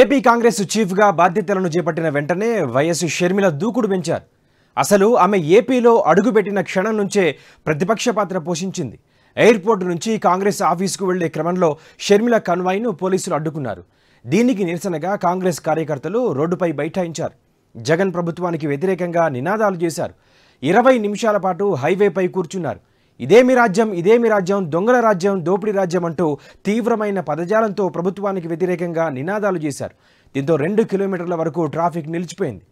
AP Congress చీఫ్గా బాధ్యతలను చేపట్టిన వెంటనే వైఎస్ షర్మిల దూకుడు పెంచారు అసలు ఆమె ఏపీలో అడుగుపెట్టిన క్షణం నుంచే ప్రతిపక్ష పాత్ర పోషించింది ఎయిర్పోర్ట్ నుంచి కాంగ్రెస్ ఆఫీసుకు వెళ్లే క్రమంలో షర్మిల కన్వాయ్ను పోలీసులు అడ్డుకున్నారు దీనికి నిరసనగా కాంగ్రెస్ కార్యకర్తలు రోడ్డుపై బైఠాయించారు జగన్ ప్రభుత్వానికి వ్యతిరేకంగా నినాదాలు చేశారు ఇరవై నిమిషాల పాటు హైవేపై కూర్చున్నారు ఇదేమి రాజ్యం ఇదేమి రాజ్యం దొంగల రాజ్యం దోపిడీ రాజ్యం అంటూ తీవ్రమైన పదజాలంతో ప్రభుత్వానికి వ్యతిరేకంగా నినాదాలు చేశారు దీంతో రెండు కిలోమీటర్ల వరకు ట్రాఫిక్ నిలిచిపోయింది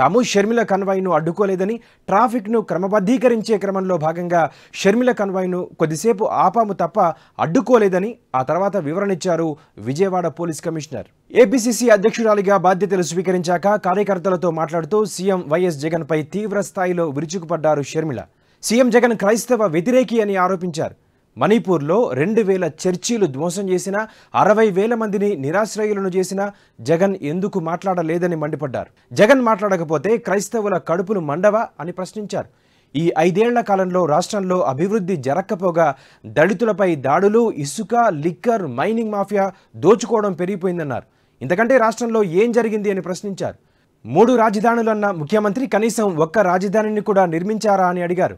తాము షర్మిల కన్వాయ్ను అడ్డుకోలేదని ట్రాఫిక్ను క్రమబద్ధీకరించే క్రమంలో భాగంగా షర్మిల కన్వాయ్ను కొద్దిసేపు ఆపాము తప్ప అడ్డుకోలేదని ఆ తర్వాత వివరణిచ్చారు విజయవాడ పోలీస్ కమిషనర్ ఏపీసీసీ అధ్యక్షురాలిగా బాధ్యతలు స్వీకరించాక కార్యకర్తలతో మాట్లాడుతూ సీఎం వైఎస్ జగన్పై తీవ్ర స్థాయిలో విరుచుకుపడ్డారు షర్మిల సీఎం జగన్ క్రైస్తవ వ్యతిరేకి అని ఆరోపించారు మణిపూర్లో రెండు వేల చర్చీలు ధ్వంసం చేసిన అరవై వేల మందిని నిరాశ్రయులను చేసిన జగన్ ఎందుకు మాట్లాడలేదని మండిపడ్డారు జగన్ మాట్లాడకపోతే క్రైస్తవుల కడుపులు మండవా అని ప్రశ్నించారు ఈ ఐదేళ్ల కాలంలో రాష్ట్రంలో అభివృద్ధి జరక్కపోగా దళితులపై దాడులు ఇసుక లిక్కర్ మైనింగ్ మాఫియా దోచుకోవడం పెరిగిపోయిందన్నారు ఇంతకంటే రాష్ట్రంలో ఏం జరిగింది అని ప్రశ్నించారు మూడు రాజధానులన్న ముఖ్యమంత్రి కనీసం ఒక్క రాజధానిని కూడా నిర్మించారా అని అడిగారు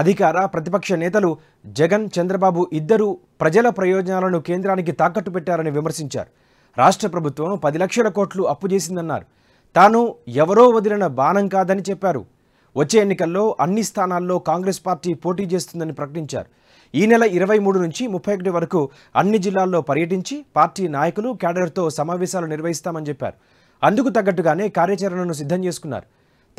అధికార ప్రతిపక్ష నేతలు జగన్ చంద్రబాబు ఇద్దరూ ప్రజల ప్రయోజనాలను కేంద్రానికి తాకట్టు పెట్టారని విమర్శించారు రాష్ట్ర ప్రభుత్వం పది లక్షల కోట్లు అప్పు చేసిందన్నారు తాను ఎవరో వదిలిన బాణం కాదని చెప్పారు వచ్చే ఎన్నికల్లో అన్ని స్థానాల్లో కాంగ్రెస్ పార్టీ పోటీ చేస్తుందని ప్రకటించారు ఈ నెల ఇరవై మూడు నుంచి ముప్పై ఒకటి వరకు అన్ని జిల్లాల్లో పర్యటించి పార్టీ నాయకులు క్యాడర్తో సమావేశాలు నిర్వహిస్తామని చెప్పారు అందుకు తగ్గట్టుగానే కార్యాచరణను సిద్ధం చేసుకున్నారు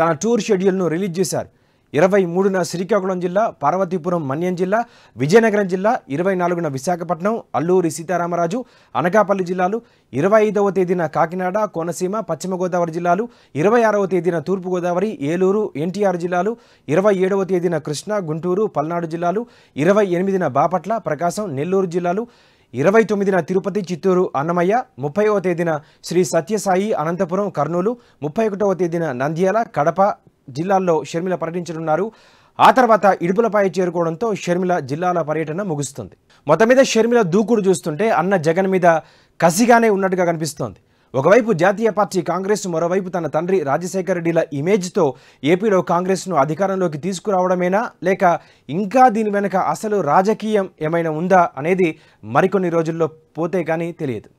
తన టూర్ షెడ్యూల్ను రిలీజ్ చేశారు ఇరవై మూడున శ్రీకాకుళం జిల్లా పార్వతీపురం మన్యం జిల్లా విజయనగరం జిల్లా ఇరవై నాలుగున విశాఖపట్నం అల్లూరి సీతారామరాజు అనకాపల్లి జిల్లాలు ఇరవై ఐదవ తేదీన కాకినాడ కోనసీమ పశ్చిమ గోదావరి జిల్లాలు ఇరవై ఆరవ తేదీన తూర్పుగోదావరి ఏలూరు ఎన్టీఆర్ జిల్లాలు ఇరవై ఏడవ తేదీన కృష్ణా గుంటూరు పల్నాడు జిల్లాలు ఇరవై ఎనిమిదిన బాపట్ల ప్రకాశం నెల్లూరు జిల్లాలు ఇరవై తొమ్మిదిన తిరుపతి చిత్తూరు అన్నమయ్య ముప్పైవ తేదీన శ్రీ సత్యసాయి అనంతపురం కర్నూలు ముప్పై ఒకటవ తేదీన నంద్యాల కడప జిల్లాల్లో షర్మిల పర్యటించనున్నారు ఆ తర్వాత ఇడుపులపై చేరుకోవడంతో షర్మిల జిల్లాల పర్యటన ముగుస్తుంది మొత్తం మీద షర్మిల దూకుడు చూస్తుంటే అన్న జగన్ మీద కసిగానే ఉన్నట్టుగా కనిపిస్తోంది ఒకవైపు జాతీయ పార్టీ కాంగ్రెస్ మరోవైపు తన తండ్రి రాజశేఖర రెడ్డిల ఇమేజ్తో ఏపీలో కాంగ్రెస్ను అధికారంలోకి తీసుకురావడమేనా లేక ఇంకా దీని వెనుక అసలు రాజకీయం ఏమైనా ఉందా అనేది మరికొన్ని రోజుల్లో పోతే కానీ తెలియదు